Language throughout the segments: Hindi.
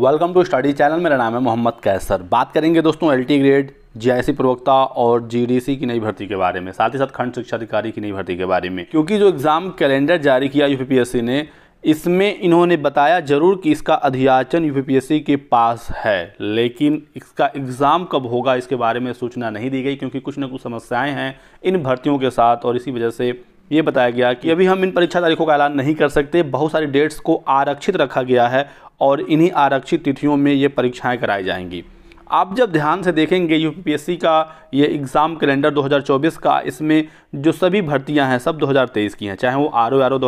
वेलकम टू स्टडी चैनल मेरा नाम है मोहम्मद कैसर बात करेंगे दोस्तों एल ग्रेड जीआईसी प्रवक्ता और जीडीसी की नई भर्ती के बारे में साथ ही साथ खंड शिक्षा अधिकारी की नई भर्ती के बारे में क्योंकि जो एग्ज़ाम कैलेंडर जारी किया यूपीपीएससी ने इसमें इन्होंने बताया जरूर कि इसका अध्याचन यूपीपीएससी के पास है लेकिन इसका एग्ज़ाम कब होगा इसके बारे में सूचना नहीं दी गई क्योंकि कुछ ना कुछ समस्याएं हैं इन भर्तियों के साथ और इसी वजह से ये बताया गया कि अभी हम इन परीक्षा तारीखों का ऐलान नहीं कर सकते बहुत सारी डेट्स को आरक्षित रखा गया है और इन्हीं आरक्षित तिथियों में ये परीक्षाएं कराई जाएंगी आप जब ध्यान से देखेंगे यूपीपीएससी का ये एग्ज़ाम कैलेंडर 2024 का इसमें जो सभी भर्तियां हैं सब 2023 की हैं चाहे वो आर ओ आर ओ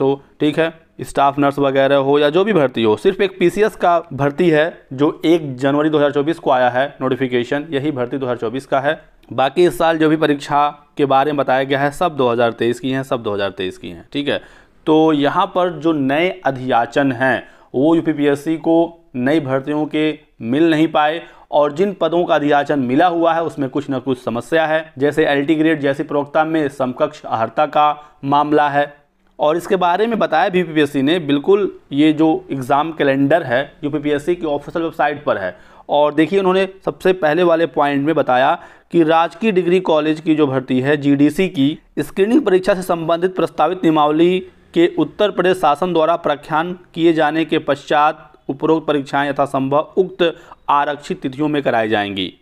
हो ठीक है स्टाफ नर्स वगैरह हो या जो भी भर्ती हो सिर्फ एक पी का भर्ती है जो एक जनवरी 2024 को आया है नोटिफिकेशन यही भर्ती 2024 का है बाकी इस साल जो भी परीक्षा के बारे में बताया गया है सब 2023 की हैं सब 2023 की हैं ठीक है तो यहाँ पर जो नए अधियाचन हैं वो यूपीपीएससी को नई भर्तियों के मिल नहीं पाए और जिन पदों का अधियाचन मिला हुआ है उसमें कुछ न कुछ समस्या है जैसे एल ग्रेड जैसी प्रवक्ता में समकक्ष अहर्ता का मामला है और इसके बारे में बताया भी पीपीएससी ने बिल्कुल ये जो एग्ज़ाम कैलेंडर है जो पीपीएससी की ऑफिशियल वेबसाइट पर है और देखिए उन्होंने सबसे पहले वाले पॉइंट में बताया कि राजकीय डिग्री कॉलेज की जो भर्ती है जीडीसी की स्क्रीनिंग परीक्षा से संबंधित प्रस्तावित नियमावली के उत्तर प्रदेश शासन द्वारा प्रख्यान किए जाने के पश्चात उपरोक्त परीक्षाएं यथासंभव उक्त आरक्षित तिथियों में कराई जाएंगी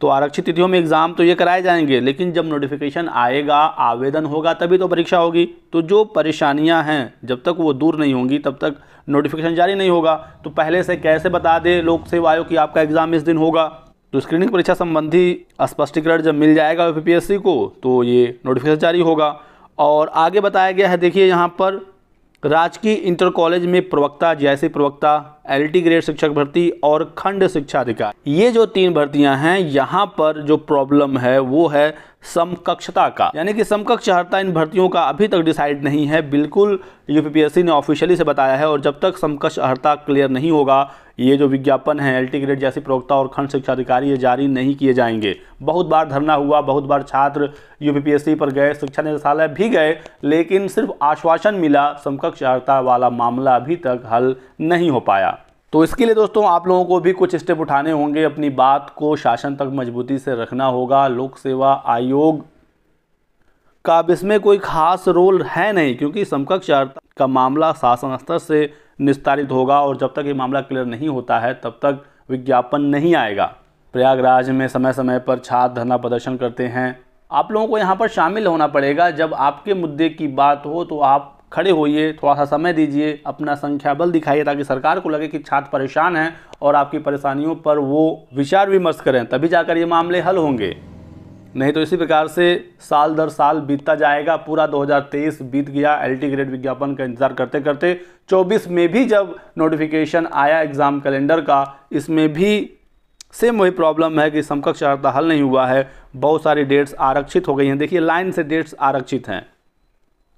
तो आरक्षित तिथियों में एग्ज़ाम तो ये कराए जाएंगे लेकिन जब नोटिफिकेशन आएगा आवेदन होगा तभी तो परीक्षा होगी तो जो परेशानियां हैं जब तक वो दूर नहीं होंगी तब तक नोटिफिकेशन जारी नहीं होगा तो पहले से कैसे बता दे लोक सेवा आयोग कि आपका एग्ज़ाम इस दिन होगा तो स्क्रीनिंग परीक्षा संबंधी स्पष्टीकरण जब मिल जाएगा पीपीएससी को तो ये नोटिफिकेशन जारी होगा और आगे बताया गया है देखिए यहाँ पर राजकीय इंटर कॉलेज में प्रवक्ता जैसे प्रवक्ता एल ग्रेड शिक्षक भर्ती और खंड शिक्षा अधिकार ये जो तीन भर्तियां हैं यहाँ पर जो प्रॉब्लम है वो है समकक्षता का यानी कि समकक्ष अर्हता इन भर्तियों का अभी तक डिसाइड नहीं है बिल्कुल यूपीपीएससी ने ऑफिशियली से बताया है और जब तक समकक्ष अर्ता क्लियर नहीं होगा ये जो विज्ञापन है एल टी ग्रेड जैसी प्रवक्ता और खंड शिक्षा अधिकारी ये जारी नहीं किए जाएंगे बहुत बार धरना हुआ बहुत बार छात्र यूपीपीएससी पर गए शिक्षा निदेशालय भी गए लेकिन सिर्फ आश्वासन मिला समकक्ष अर्ता वाला मामला अभी तक हल नहीं हो पाया तो इसके लिए दोस्तों आप लोगों को भी कुछ स्टेप उठाने होंगे अपनी बात को शासन तक मजबूती से रखना होगा लोक सेवा आयोग का अब इसमें कोई खास रोल है नहीं क्योंकि समकक्ष का मामला शासन स्तर से निस्तारित होगा और जब तक ये मामला क्लियर नहीं होता है तब तक विज्ञापन नहीं आएगा प्रयागराज में समय समय पर छात्र धरना प्रदर्शन करते हैं आप लोगों को यहाँ पर शामिल होना पड़ेगा जब आपके मुद्दे की बात हो तो आप खड़े होइए थोड़ा सा समय दीजिए अपना संख्या बल दिखाइए ताकि सरकार को लगे कि छात्र परेशान हैं और आपकी परेशानियों पर वो विचार विमर्श करें तभी जाकर ये मामले हल होंगे नहीं तो इसी प्रकार से साल दर साल बीतता जाएगा पूरा 2023 बीत गया एल्टी ग्रेड विज्ञापन का इंतज़ार करते करते 24 में भी जब नोटिफिकेशन आया एग्ज़ाम कैलेंडर का इसमें भी सेम वही प्रॉब्लम है कि समकक्ष अर्हता हल नहीं हुआ है बहुत सारी डेट्स आरक्षित हो गई हैं देखिए लाइन से डेट्स आरक्षित हैं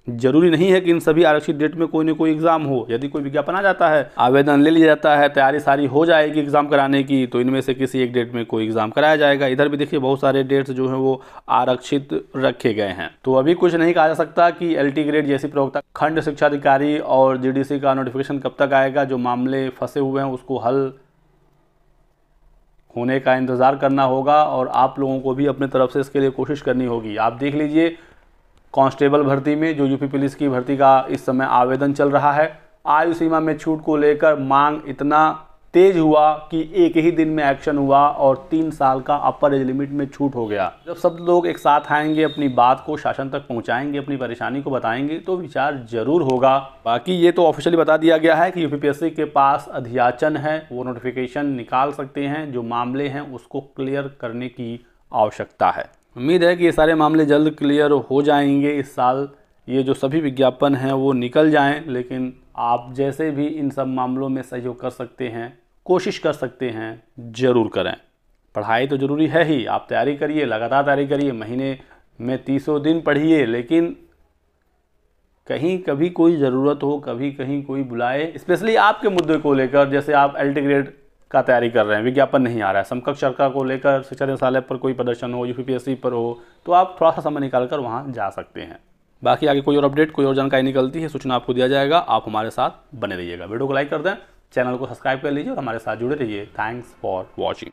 जरूरी नहीं है कि इन सभी आरक्षित डेट में कोई ना कोई एग्जाम हो यदि कोई विज्ञापन आ जाता है आवेदन ले लिया जाता है तैयारी सारी हो जाएगी एग्जाम कराने की तो इनमें से किसी एक डेट में कोई एग्जाम कराया जाएगा इधर भी देखिए बहुत सारे डेट्स जो हैं वो आरक्षित रखे गए हैं तो अभी कुछ नहीं कहा जा सकता कि एल ग्रेड जैसी प्रवक्ता खंड शिक्षा अधिकारी और जी का नोटिफिकेशन कब तक आएगा जो मामले फंसे हुए हैं उसको हल होने का इंतज़ार करना होगा और आप लोगों को भी अपने तरफ से इसके लिए कोशिश करनी होगी आप देख लीजिए कांस्टेबल भर्ती में जो यूपी पुलिस की भर्ती का इस समय आवेदन चल रहा है आयु सीमा में छूट को लेकर मांग इतना तेज हुआ कि एक ही दिन में एक्शन हुआ और तीन साल का अपर एज लिमिट में छूट हो गया जब सब लोग एक साथ आएंगे अपनी बात को शासन तक पहुंचाएंगे अपनी परेशानी को बताएंगे तो विचार जरूर होगा बाकी ये तो ऑफिशियली बता दिया गया है कि यूपीपीएससी के पास अध्याचन है वो नोटिफिकेशन निकाल सकते हैं जो मामले हैं उसको क्लियर करने की आवश्यकता है उम्मीद है कि ये सारे मामले जल्द क्लियर हो जाएंगे इस साल ये जो सभी विज्ञापन हैं वो निकल जाएं लेकिन आप जैसे भी इन सब मामलों में सहयोग कर सकते हैं कोशिश कर सकते हैं ज़रूर करें पढ़ाई तो ज़रूरी है ही आप तैयारी करिए लगातार तैयारी करिए महीने में तीसों दिन पढ़िए लेकिन कहीं कभी कोई ज़रूरत हो कभी कहीं कोई बुलाए स्पेशली आपके मुद्दे को लेकर जैसे आप एल्टी का तैयारी कर रहे हैं विज्ञापन नहीं आ रहा है समकक्ष सरकार को लेकर शिक्षा निदेशालय पर कोई प्रदर्शन हो यू पर हो तो आप थोड़ा सा समय निकाल कर वहाँ जा सकते हैं बाकी आगे कोई और अपडेट कोई और जानकारी निकलती है सूचना आपको दिया जाएगा आप हमारे साथ बने रहिएगा वीडियो को लाइक कर दें चैनल को सब्सक्राइब कर लीजिए और हमारे साथ जुड़े रहिए थैंक्स फॉर वॉचिंग